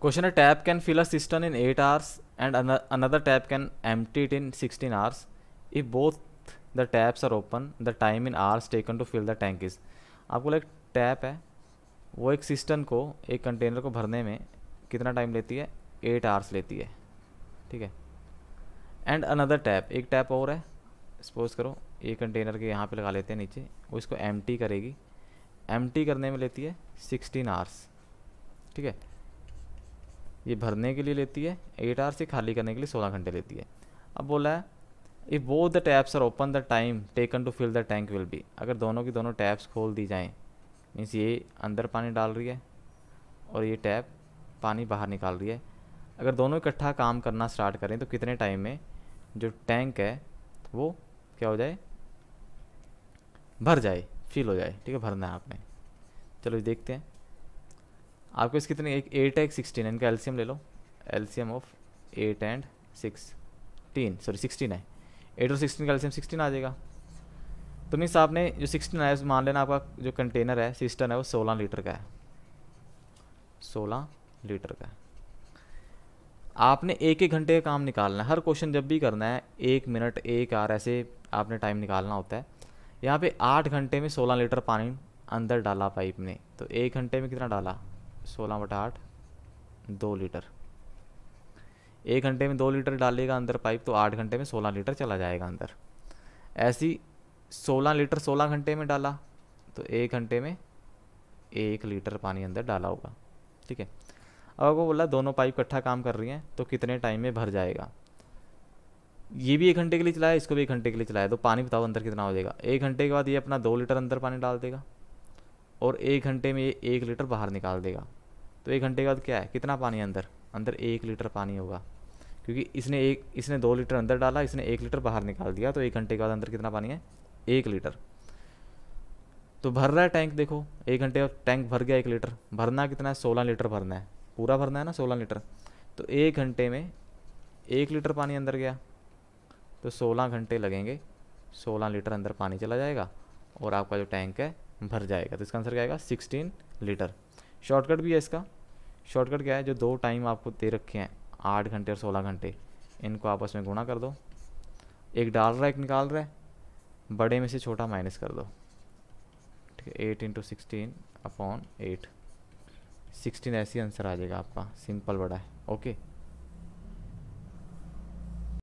question है tap can fill a system in eight hours and another tap can empty it in sixteen hours if both the taps are open the time in hours taken to fill the tank is आपको एक tap है वो एक system को एक container को भरने में कितना टाइम लेती है एट आवर्स लेती है ठीक है एंड अनदर टैप एक टैप और है सपोज करो एक कंटेनर के यहाँ पे लगा लेते हैं नीचे वो इसको एम्प्टी करेगी एम करने में लेती है सिक्सटीन आवर्स ठीक है ये भरने के लिए लेती है एट आवर्स ही खाली करने के लिए सोलह घंटे लेती है अब बोला है if both the taps are open the time taken to fill the tank will be अगर दोनों की दोनों टैप्स खोल दी जाएँ मीन्स ये अंदर पानी डाल रही है और ये टैप पानी बाहर निकाल रही है अगर दोनों इकट्ठा काम करना स्टार्ट करें तो कितने टाइम में जो टैंक है वो क्या हो जाए भर जाए फील हो जाए ठीक है भरना है आपने चलो देखते हैं आपको इस कितने एक एट एक सिक्सटीन है इनका एल्सीयम ले लो LCM of eight and sixteen sorry sixteen है एट और सिक्सटीन का एल्सीयम सिक्सटीन आ जाएगा तो मीन्स आपने जो सिक्सटीन आया मान लेना आपका जो कंटेनर है सिस्टम है वो सोलह लीटर का है सोलह लीटर का है आपने एक एक घंटे का काम निकालना है हर क्वेश्चन जब भी करना है एक मिनट एक आर ऐसे आपने टाइम निकालना होता है यहाँ पे आठ घंटे में सोलह लीटर पानी अंदर डाला पाइप ने तो एक घंटे में कितना डाला सोलह बटा आठ दो लीटर एक घंटे में दो लीटर डालेगा अंदर पाइप तो आठ घंटे में सोलह लीटर चला जाएगा अंदर ऐसी सोलह लीटर सोलह घंटे में डाला तो एक घंटे में एक लीटर पानी अंदर डाला होगा ठीक है अब वो बोला दोनों पाइप इकट्ठा काम कर रही हैं तो कितने टाइम में भर जाएगा ये भी एक घंटे के लिए चलाया इसको भी एक घंटे के लिए चलाया तो पानी बताओ अंदर कितना हो जाएगा एक घंटे के बाद ये अपना दो लीटर अंदर पानी डाल देगा और एक घंटे में ये एक लीटर बाहर निकाल देगा तो एक घंटे के बाद क्या है कितना पानी अंदर अंदर एक लीटर पानी होगा क्योंकि इसने एक इसने दो लीटर अंदर डाला इसने एक लीटर बाहर निकाल दिया तो एक घंटे के बाद अंदर कितना पानी है एक लीटर तो भर रहा है टैंक देखो एक घंटे बाद टैंक भर गया एक लीटर भरना कितना है सोलह लीटर भरना है पूरा भरना है ना सोलह लीटर तो एक घंटे में एक लीटर पानी अंदर गया तो 16 घंटे लगेंगे 16 लीटर अंदर पानी चला जाएगा और आपका जो टैंक है भर जाएगा तो इसका आंसर क्या आएगा सिक्सटीन लीटर शॉर्टकट भी है इसका शॉर्टकट क्या है जो दो टाइम आपको दे रखे हैं आठ घंटे और सोलह घंटे इनको आपस में गुणा कर दो एक डाल रहा है एक निकाल रहा है बड़े में से छोटा माइनस कर दो ठीक है eight into sixteen upon eight sixteen ऐसे आंसर आ जाएगा आपका सिंपल बड़ा है ओके